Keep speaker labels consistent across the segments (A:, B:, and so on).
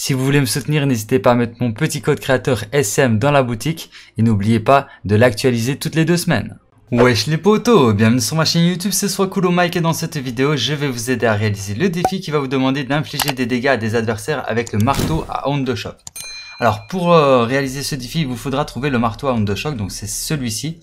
A: Si vous voulez me soutenir, n'hésitez pas à mettre mon petit code créateur SM dans la boutique et n'oubliez pas de l'actualiser toutes les deux semaines. Wesh les potos, bienvenue sur ma chaîne YouTube, c'est soit cool Mike et dans cette vidéo, je vais vous aider à réaliser le défi qui va vous demander d'infliger des dégâts à des adversaires avec le marteau à onde de choc. Alors pour euh, réaliser ce défi, il vous faudra trouver le marteau à onde de choc, donc c'est celui-ci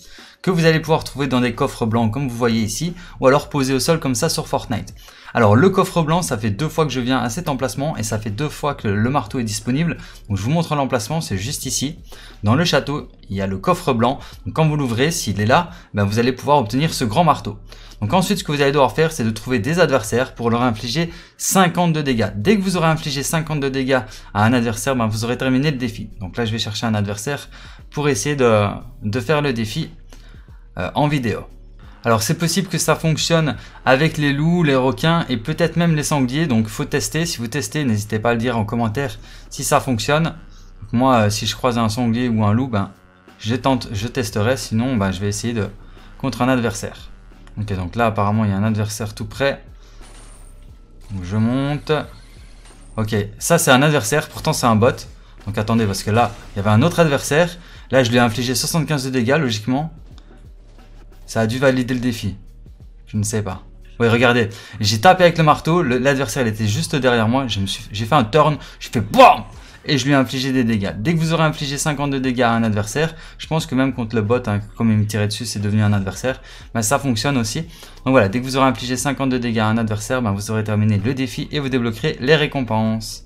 A: que vous allez pouvoir trouver dans des coffres blancs comme vous voyez ici, ou alors poser au sol comme ça sur Fortnite. Alors le coffre blanc, ça fait deux fois que je viens à cet emplacement et ça fait deux fois que le marteau est disponible. Donc je vous montre l'emplacement, c'est juste ici. Dans le château, il y a le coffre blanc. Donc quand vous l'ouvrez, s'il est là, ben, vous allez pouvoir obtenir ce grand marteau. Donc ensuite, ce que vous allez devoir faire, c'est de trouver des adversaires pour leur infliger 52 de dégâts. Dès que vous aurez infligé 52 dégâts à un adversaire, ben, vous aurez terminé le défi. Donc là, je vais chercher un adversaire pour essayer de, de faire le défi euh, en vidéo. Alors c'est possible que ça fonctionne avec les loups, les requins et peut-être même les sangliers, donc faut tester. Si vous testez, n'hésitez pas à le dire en commentaire si ça fonctionne. moi, euh, si je croise un sanglier ou un loup, ben, je tente, je testerai, sinon ben, je vais essayer de contre un adversaire. Ok, donc là apparemment il y a un adversaire tout près. je monte. Ok, ça c'est un adversaire, pourtant c'est un bot. Donc attendez, parce que là, il y avait un autre adversaire. Là, je lui ai infligé 75 de dégâts, logiquement. Ça a dû valider le défi. Je ne sais pas. Oui, regardez, j'ai tapé avec le marteau, l'adversaire était juste derrière moi, j'ai fait un turn, je fais BOUM et je lui ai infligé des dégâts. Dès que vous aurez infligé 50 de dégâts à un adversaire, je pense que même contre le bot, hein, comme il me tirait dessus, c'est devenu un adversaire, bah, ça fonctionne aussi. Donc voilà, dès que vous aurez infligé 50 de dégâts à un adversaire, bah, vous aurez terminé le défi et vous débloquerez les récompenses.